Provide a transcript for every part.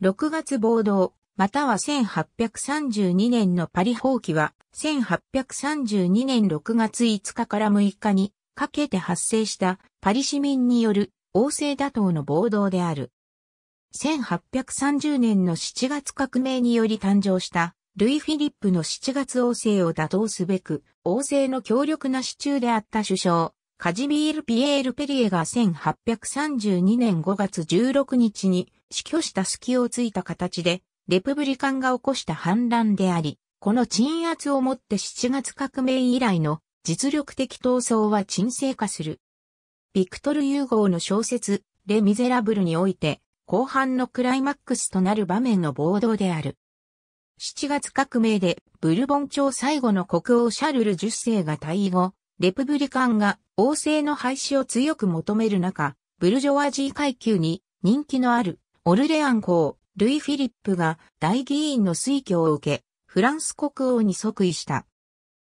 6月暴動、または1832年のパリ放棄は、1832年6月5日から6日にかけて発生したパリ市民による王政打倒の暴動である。1830年の7月革命により誕生したルイ・フィリップの7月王政を打倒すべく、王政の強力な支柱であった首相、カジビール・ピエール・ペリエが1832年5月16日に死去した隙をついた形で、レプブリカンが起こした反乱であり、この鎮圧をもって7月革命以来の実力的闘争は沈静化する。ビクトル・ユーゴーの小説、レ・ミゼラブルにおいて、後半のクライマックスとなる場面の暴動である。7月革命でブルボン朝最後の国王シャルル10世が退位後、レプブリカンが王政の廃止を強く求める中、ブルジョワジー階級に人気のあるオルレアン公、ルイ・フィリップが大議員の推挙を受け、フランス国王に即位した。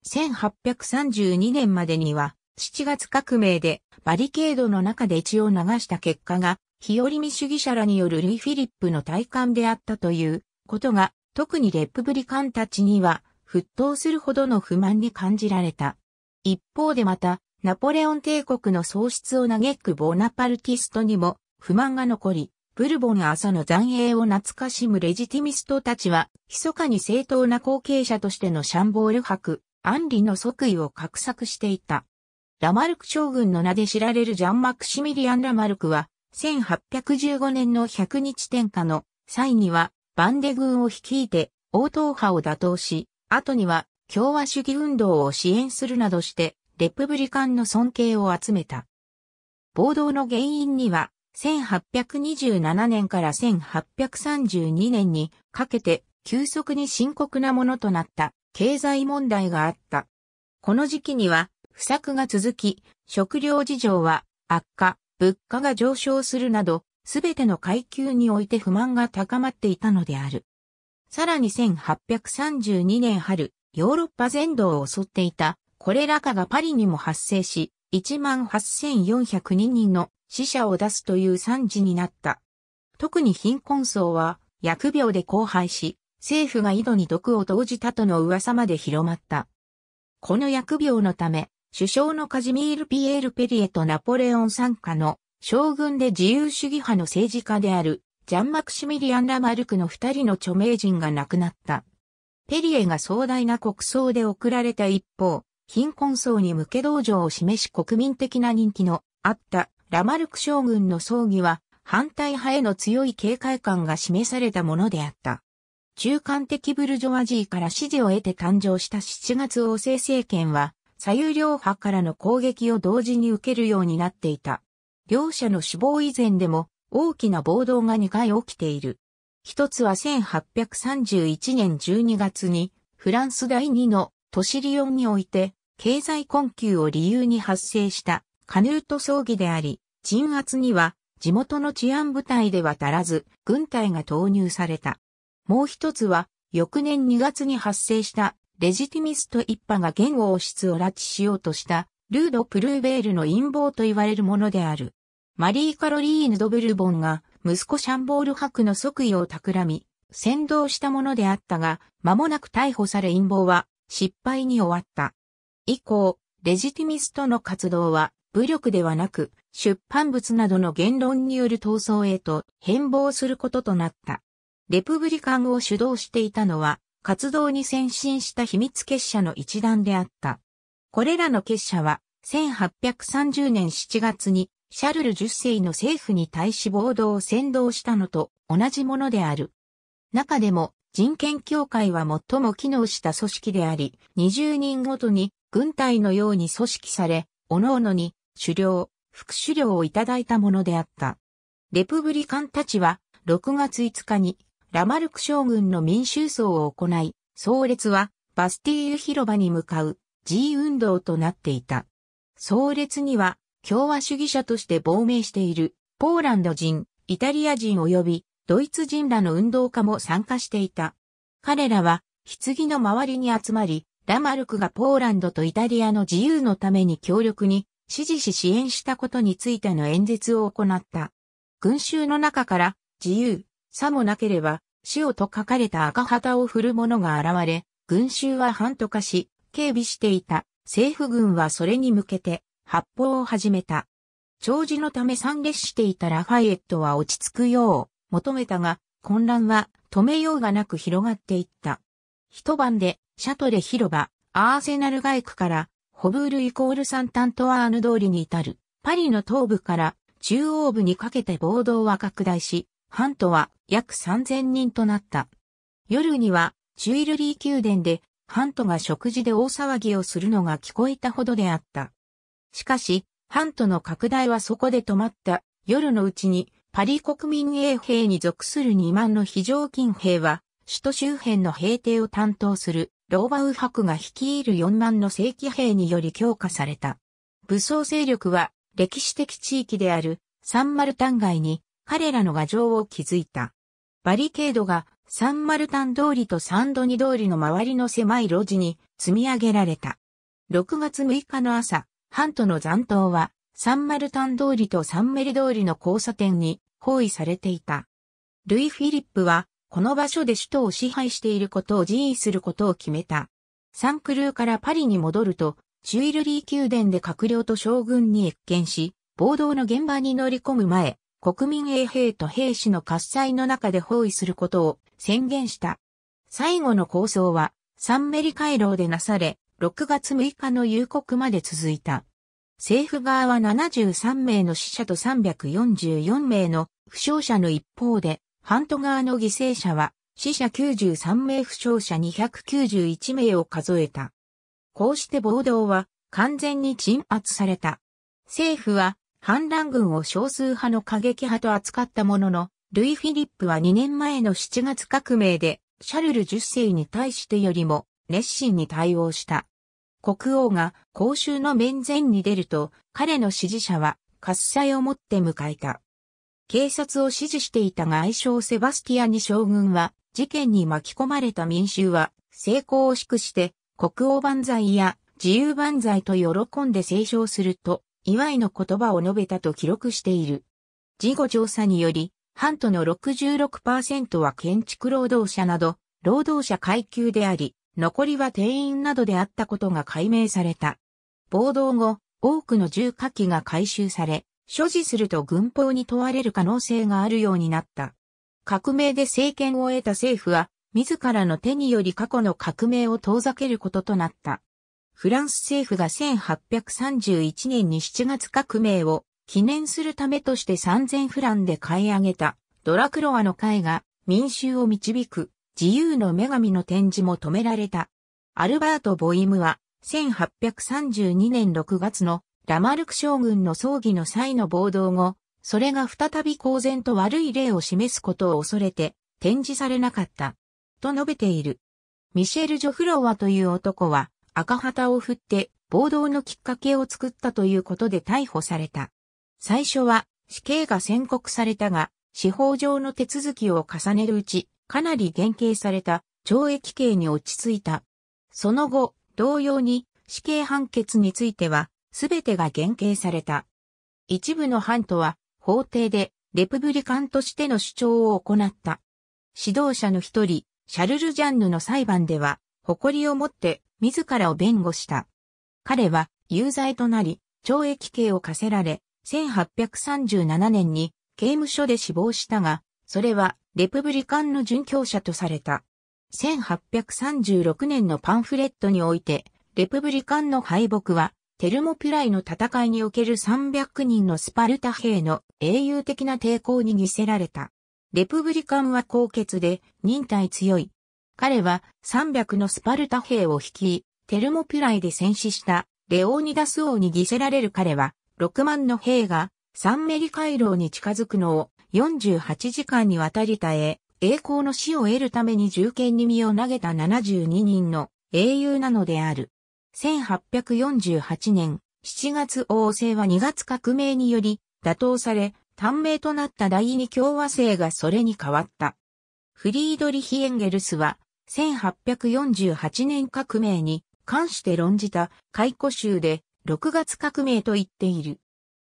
1832年までには、7月革命でバリケードの中で血を流した結果が、日和見主義者らによるルイ・フィリップの体感であったということが、特にレプブリカンたちには、沸騰するほどの不満に感じられた。一方でまた、ナポレオン帝国の喪失を嘆くボナパルティストにも不満が残り、ブルボン朝の残影を懐かしむレジティミストたちは、密かに正当な後継者としてのシャンボール博、アンリの即位を画策していた。ラマルク将軍の名で知られるジャン・マクシミリアン・ラマルクは、1815年の百日天下の際には、バンデ軍を率いて、王党派を打倒し、後には共和主義運動を支援するなどして、レプブリカンの尊敬を集めた。暴動の原因には、1827年から1832年にかけて急速に深刻なものとなった経済問題があった。この時期には不作が続き、食料事情は悪化、物価が上昇するなど、すべての階級において不満が高まっていたのである。さらに1832年春、ヨーロッパ全土を襲っていた、これらかがパリにも発生し、18,402人の死者を出すという惨事になった。特に貧困層は、薬病で荒廃し、政府が井戸に毒を投じたとの噂まで広まった。この薬病のため、首相のカジミール・ピエール・ペリエとナポレオン参加の将軍で自由主義派の政治家であるジャン・マクシミリアン・ラ・マルクの二人の著名人が亡くなった。ペリエが壮大な国葬で送られた一方、貧困層に向け道場を示し国民的な人気のあったラマルク将軍の葬儀は反対派への強い警戒感が示されたものであった。中間的ブルジョワジーから支持を得て誕生した7月王政政権は左右両派からの攻撃を同時に受けるようになっていた。両者の死亡以前でも大きな暴動が2回起きている。一つは1831年12月にフランス第2の都市リオンにおいて経済困窮を理由に発生したカヌート葬儀であり、鎮圧には地元の治安部隊では足らず軍隊が投入された。もう一つは翌年2月に発生したレジティミスト一派が元王室を拉致しようとしたルード・プルーベールの陰謀と言われるものである。マリー・カロリーヌ・ド・ブルボンが息子シャンボール博の即位を企み、先導したものであったが、間もなく逮捕され陰謀は失敗に終わった。以降、レジティミストの活動は武力ではなく、出版物などの言論による闘争へと変貌することとなった。レプブリカンを主導していたのは、活動に先進した秘密結社の一団であった。これらの結社は、1830年7月にシャルル10世の政府に対し暴動を先導したのと同じものである。中でも人権協会は最も機能した組織であり、20人ごとに軍隊のように組織され、各々に狩猟、副狩猟をいただいたものであった。レプブリカンたちは6月5日にラマルク将軍の民衆葬を行い、葬列はバスティーユ広場に向かう G 運動となっていた。葬列には共和主義者として亡命している、ポーランド人、イタリア人及びドイツ人らの運動家も参加していた。彼らは、棺の周りに集まり、ラマルクがポーランドとイタリアの自由のために協力に支持し支援したことについての演説を行った。群衆の中から、自由、さもなければ、死をと書かれた赤旗を振る者が現れ、群衆は反と化し、警備していた。政府軍はそれに向けて、発砲を始めた。長寿のため参列していたラファイエットは落ち着くよう求めたが、混乱は止めようがなく広がっていった。一晩でシャトレ広場、アーセナル外区からホブールイコールサンタントワーヌ通りに至る、パリの東部から中央部にかけて暴動は拡大し、ハントは約3000人となった。夜にはチュイルリー宮殿でハントが食事で大騒ぎをするのが聞こえたほどであった。しかし、ハントの拡大はそこで止まった。夜のうちに、パリ国民衛兵に属する2万の非常勤兵は、首都周辺の兵艇を担当する、ローバウ博が率いる4万の正規兵により強化された。武装勢力は、歴史的地域である、サンマルタン街に、彼らの牙城を築いた。バリケードが、サンマルタン通りとサンドニ通りの周りの狭い路地に積み上げられた。6月6日の朝、ハントの残党は、サンマルタン通りとサンメリ通りの交差点に包囲されていた。ルイ・フィリップは、この場所で首都を支配していることを辞意することを決めた。サンクルーからパリに戻ると、シュイルリー宮殿で閣僚と将軍に越見し、暴動の現場に乗り込む前、国民衛兵と兵士の喝采の中で包囲することを宣言した。最後の構想は、サンメリ回廊でなされ、6月6日の夕刻まで続いた。政府側は73名の死者と344名の負傷者の一方で、ハント側の犠牲者は死者93名負傷者291名を数えた。こうして暴動は完全に鎮圧された。政府は反乱軍を少数派の過激派と扱ったものの、ルイ・フィリップは2年前の7月革命で、シャルル10世に対してよりも熱心に対応した。国王が公衆の面前に出ると、彼の支持者は喝采をもって迎えた。警察を支持していた外相セバスティアニ将軍は、事件に巻き込まれた民衆は、成功を祝して、国王万歳や自由万歳と喜んで斉唱すると、祝いの言葉を述べたと記録している。事後調査により、半島の66%は建築労働者など、労働者階級であり、残りは定員などであったことが解明された。暴動後、多くの重火器が回収され、所持すると軍法に問われる可能性があるようになった。革命で政権を得た政府は、自らの手により過去の革命を遠ざけることとなった。フランス政府が1831年に7月革命を記念するためとして3000フランで買い上げたドラクロワの会が民衆を導く自由の女神の展示も止められた。アルバート・ボイムは、1832年6月のラマルク将軍の葬儀の際の暴動後、それが再び公然と悪い例を示すことを恐れて展示されなかった。と述べている。ミシェル・ジョフロワという男は赤旗を振って暴動のきっかけを作ったということで逮捕された。最初は死刑が宣告されたが、司法上の手続きを重ねるうち、かなり減刑された懲役刑に落ち着いた。その後、同様に死刑判決については、すべてが減刑された。一部の班とは、法廷で、レプブリカンとしての主張を行った。指導者の一人、シャルル・ジャンヌの裁判では、誇りを持って自らを弁護した。彼は有罪となり、懲役刑を課せられ、1837年に刑務所で死亡したが、それはレプブリカンの殉教者とされた。1836年のパンフレットにおいて、レプブリカンの敗北は、テルモピュライの戦いにおける300人のスパルタ兵の英雄的な抵抗に犠せられた。レプブリカンは高血で忍耐強い。彼は300のスパルタ兵を率い、テルモピュライで戦死したレオーニダス王に犠せられる彼は、6万の兵がサンメリ回廊に近づくのを48時間にわたり耐え、栄光の死を得るために銃剣に身を投げた72人の英雄なのである。1848年7月王政は2月革命により打倒され、短命となった第二共和制がそれに変わった。フリードリヒ・エンゲルスは、1848年革命に関して論じた解雇集で6月革命と言っている。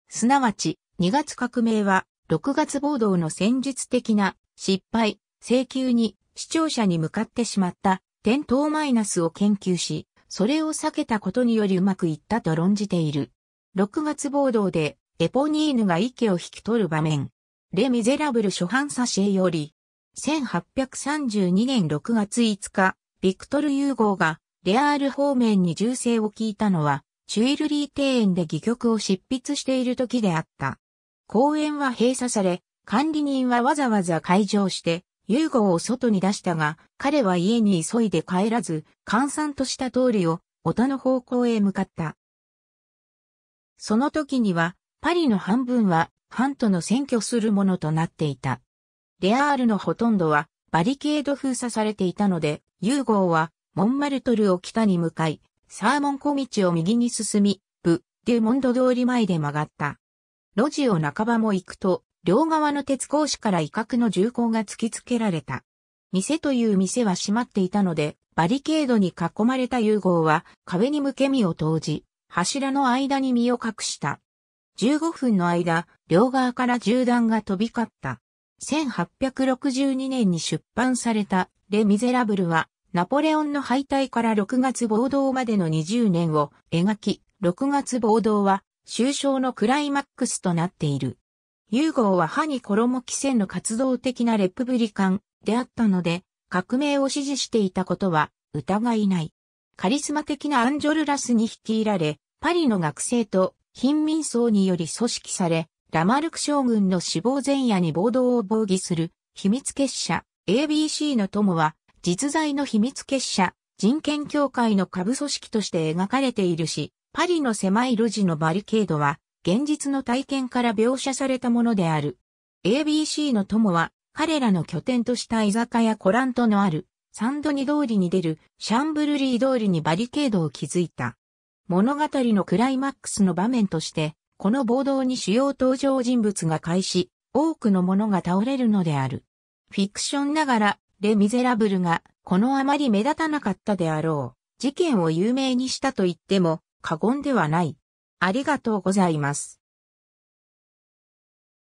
すなわち、2月革命は6月暴動の戦術的な失敗、請求に視聴者に向かってしまった点灯マイナスを研究し、それを避けたことによりうまくいったと論じている。6月暴動でエポニーヌが池を引き取る場面。レ・ミゼラブル初版差し絵より、1832年6月5日、ビクトル・ユーゴーがレアール方面に銃声を聞いたのは、チュイルリー庭園で戯曲を執筆している時であった。公園は閉鎖され、管理人はわざわざ会場して、ユーゴを外に出したが、彼は家に急いで帰らず、閑散とした通りを、オタの方向へ向かった。その時には、パリの半分は、ハントの占拠するものとなっていた。レアールのほとんどは、バリケード封鎖されていたので、ユーゴーは、モンマルトルを北に向かい、サーモン小道を右に進み、ブ・デュモンド通り前で曲がった。路地を半ばも行くと、両側の鉄格子から威嚇の銃口が突きつけられた。店という店は閉まっていたので、バリケードに囲まれた融合は壁に向け身を投じ、柱の間に身を隠した。15分の間、両側から銃弾が飛び交った。1862年に出版されたレ・ミゼラブルは、ナポレオンの敗退から6月暴動までの20年を描き、6月暴動は終章のクライマックスとなっている。ユーゴーは歯に衣着せぬ活動的なレプブリカンであったので、革命を支持していたことは疑いない。カリスマ的なアンジョルラスに率いられ、パリの学生と貧民層により組織され、ラマルク将軍の死亡前夜に暴動を防御する秘密結社 ABC の友は実在の秘密結社人権協会の下部組織として描かれているし、パリの狭い路地のバリケードは、現実の体験から描写されたものである。ABC の友は、彼らの拠点とした居酒屋コラントのある、サンドニ通りに出るシャンブルリー通りにバリケードを築いた。物語のクライマックスの場面として、この暴動に主要登場人物が開始、多くの者が倒れるのである。フィクションながら、レ・ミゼラブルが、このあまり目立たなかったであろう、事件を有名にしたと言っても、過言ではない。ありがとうございます。